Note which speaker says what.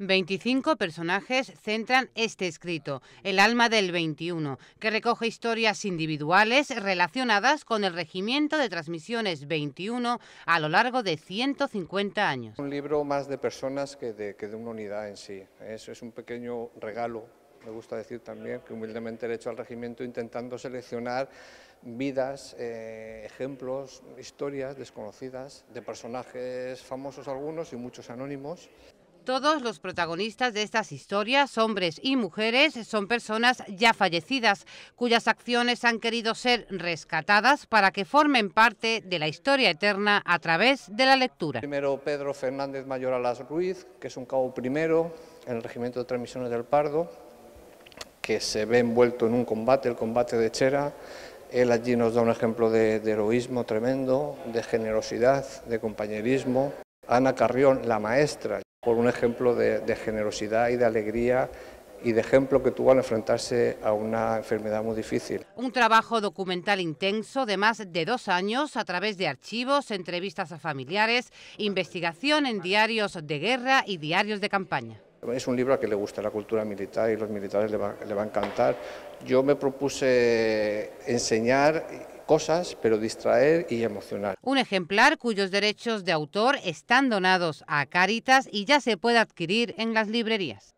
Speaker 1: 25 personajes centran este escrito, El alma del 21, que recoge historias individuales relacionadas con el regimiento de transmisiones 21 a lo largo de 150 años.
Speaker 2: Un libro más de personas que de, una unidad en sí. Eso es un pequeño regalo, me gusta decir también, que humildemente le he hecho al regimiento intentando seleccionar vidas, eh, ejemplos, historias desconocidas de personajes famosos algunos y muchos anónimos.
Speaker 1: Todos los protagonistas de estas historias, hombres y mujeres, son personas ya fallecidas, cuyas acciones han querido ser rescatadas para que formen parte de la historia eterna a través
Speaker 2: de la lectura. Primero Pedro Fernández Mayor Alas Ruiz, que es un cabo primero en el Regimiento de Transmisiones del Pardo, que se ve envuelto en un combate, el combate de Chera, él allí nos da un ejemplo de, de, heroísmo tremendo, de generosidad, de compañerismo. Ana Carrión, la maestra, por un ejemplo de, generosidad y de alegría y de ejemplo que tuvo al enfrentarse a una enfermedad muy difícil.
Speaker 1: Un trabajo documental intenso de más de dos años a través de archivos, entrevistas a familiares, investigación en diarios de guerra y diarios de campaña.
Speaker 2: Es un libro a que le gusta la cultura militar y los militares le le va a encantar. Yo me propuse enseñar cosas, pero distraer y emocionar.
Speaker 1: Un ejemplar cuyos derechos de autor están donados a Caritas y ya se puede adquirir en las librerías.